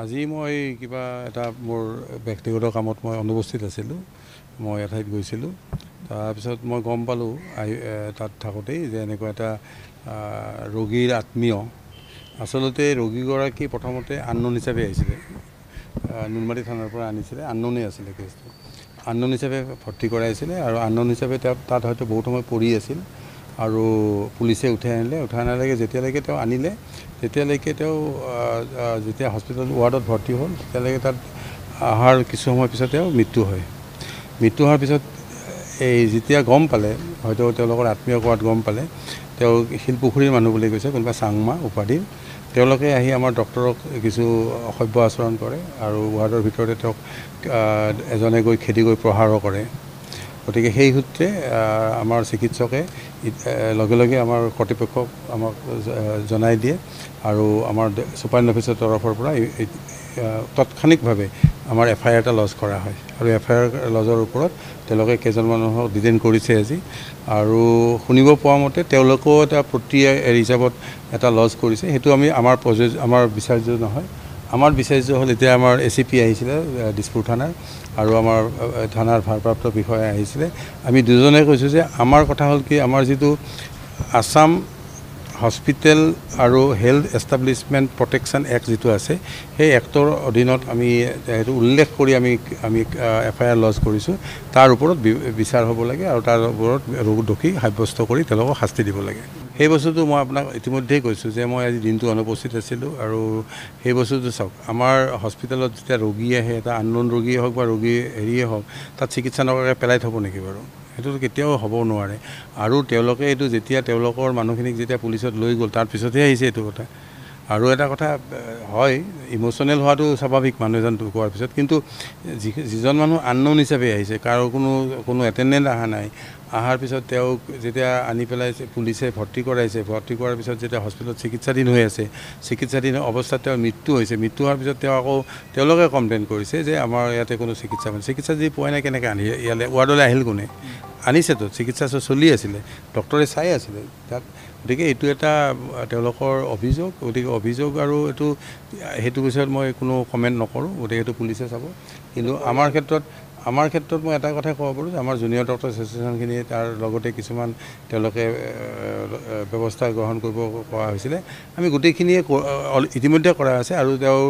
আজি মই কিবা এটা মোৰ ব্যক্তিগত কামত মই অনুপস্থিত আছিলোঁ মই এঠাইত গৈছিলোঁ তাৰপিছত মই গম পালোঁ আহি তাত থাকোঁতেই যে এনেকুৱা এটা ৰোগীৰ আত্মীয় আচলতে ৰোগীগৰাকী প্ৰথমতে আননোন হিচাপে আহিছিলে নুনমাটি থানাৰ পৰা আনিছিলে আননোনেই আছিলে কেছটো আননোন হিচাপে ভৰ্তি কৰাইছিলে আৰু আননোন হিচাপে তেওঁ তাত হয়তো বহুত সময় পৰি আছিল আৰু পুলিচে উঠাই আনিলে উঠাই অনালৈকে যেতিয়ালৈকে তেওঁ আনিলে তেতিয়ালৈকে তেওঁ যেতিয়া হস্পিটেল ৱাৰ্ডত ভৰ্তি হ'ল তেতিয়ালৈকে তাত অহাৰ কিছু সময় পিছত তেওঁ মৃত্যু হয় মৃত্যু হোৱাৰ পিছত এই যেতিয়া গম পালে হয়তো তেওঁলোকৰ আত্মীয় কৰাত গম পালে তেওঁ শিলপুখুৰীৰ মানুহ বুলি কৈছে কোনোবা চাংমা উপাধিৰ তেওঁলোকে আহি আমাৰ ডক্তৰক কিছু অসভ্য আচৰণ কৰে আৰু ৱাৰ্ডৰ ভিতৰতে তেওঁক এজনে গৈ খেদি গৈ প্ৰহাৰো কৰে গতিকে সেই সূত্ৰে আমাৰ চিকিৎসকে লগে লগে আমাৰ কৰ্তৃপক্ষক আমাক জনাই দিয়ে আৰু আমাৰ চুপাৰিন অফিচৰ তৰফৰ পৰা তাৎক্ষণিকভাৱে আমাৰ এফ আই আৰ এটা লজ কৰা হয় আৰু এফ আই আৰ লজৰ ওপৰত তেওঁলোকে কেইজন মানুহক ডিটেইন কৰিছে আজি আৰু শুনিব পোৱা মতে তেওঁলোকেও এটা প্ৰতি হিচাপত এটা লজ কৰিছে সেইটো আমি আমাৰ প্ৰযোজ্য আমাৰ বিচাৰ্য নহয় আমাৰ বিচাৰ্য হ'ল এতিয়া আমাৰ এ চি পি আহিছিলে দিছপুৰ থানাৰ আৰু আমাৰ থানাৰ ভাৰপ্ৰাপ্ত বিষয়া আহিছিলে আমি দুজনে কৈছোঁ যে আমাৰ কথা হ'ল কি আমাৰ যিটো আছাম হস্পিটেল আৰু হেল্থ এষ্টাব্লিছমেণ্ট প্ৰটেকশ্যন এক্ট যিটো আছে সেই এক্টৰ অধীনত আমি সেইটো উল্লেখ কৰি আমি আমি এফ আই আৰ লজ কৰিছোঁ তাৰ ওপৰত বিচাৰ হ'ব লাগে আৰু তাৰ ওপৰত দোষী সাব্যস্ত কৰি তেওঁলোকক শাস্তি দিব লাগে সেই বস্তুটো মই আপোনাক ইতিমধ্যেই কৈছোঁ যে মই আজি দিনটো অনুপস্থিত আছিলোঁ আৰু সেই বস্তুটো চাওক আমাৰ হস্পিটেলত যেতিয়া ৰোগী আহে এটা আন্দোলন ৰোগীয়ে হওক বা ৰোগী হেৰিয়ে হওক তাত চিকিৎসা নকৰাকৈ পেলাই থ'ব নেকি বাৰু সেইটোতো কেতিয়াও হ'ব নোৱাৰে আৰু তেওঁলোকে এইটো যেতিয়া তেওঁলোকৰ মানুহখিনিক যেতিয়া পুলিচত লৈ গ'ল তাৰপিছতহে আহিছে এইটো কথা আৰু এটা কথা হয় ইম'চনেল হোৱাটো স্বাভাৱিক মানুহ এজন কোৱাৰ পিছত কিন্তু যি যিজন মানুহ আননোন হিচাপে আহিছে কাৰো কোনো কোনো এটেণ্ডেণ্ট অহা নাই অহাৰ পিছত তেওঁক যেতিয়া আনি পেলাই পুলিচে ভৰ্তি কৰাইছে ভৰ্তি কৰাৰ পিছত যেতিয়া হস্পিটেলত চিকিৎসাধীন হৈ আছে চিকিৎসাধীন অৱস্থাত তেওঁৰ মৃত্যু হৈছে মৃত্যু হোৱাৰ পিছত তেওঁ আকৌ তেওঁলোকে কমপ্লেইন কৰিছে যে আমাৰ ইয়াতে কোনো চিকিৎসা মানে চিকিৎসা যদি পোৱা নাই কেনেকৈ আনি ইয়ালৈ ৱাৰ্ডলৈ আহিল কোনে আনিছেতো চিকিৎসা চলি আছিলে ডক্টৰে চাই আছিলে তাত গতিকে এইটো এটা তেওঁলোকৰ অভিযোগ গতিকে অভিযোগ আৰু এইটো সেইটো বিষয়ত মই কোনো কমেণ্ট নকৰোঁ গতিকে সেইটো পুলিচে চাব কিন্তু আমাৰ ক্ষেত্ৰত আমাৰ ক্ষেত্ৰত মই এটা কথাই ক'ব পাৰোঁ যে আমাৰ জুনিয়ৰ ডক্টৰ এছ'চিয়েশ্যনখিনি তাৰ লগতে কিছুমান তেওঁলোকে ব্যৱস্থা গ্ৰহণ কৰিব কৰা হৈছিলে আমি গোটেইখিনিয়ে ইতিমধ্যে কৰা আছে আৰু তেওঁ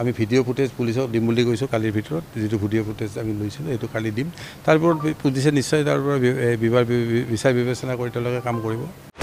আমি ভিডিঅ' ফুটেজ পুলিচক দিম বুলি কৈছোঁ কালিৰ ভিতৰত যিটো ভিডিঅ' ফুটেজ আমি লৈছিলোঁ সেইটো কালি দিম তাৰ ওপৰত পুলিচে নিশ্চয় তাৰ ওপৰত বিচাৰ বিবেচনা কৰি তেওঁলোকে কাম কৰিব